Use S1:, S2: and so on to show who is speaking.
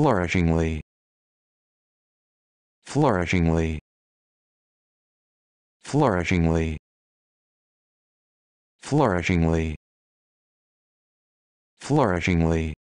S1: flourishingly flourishingly flourishingly flourishingly flourishingly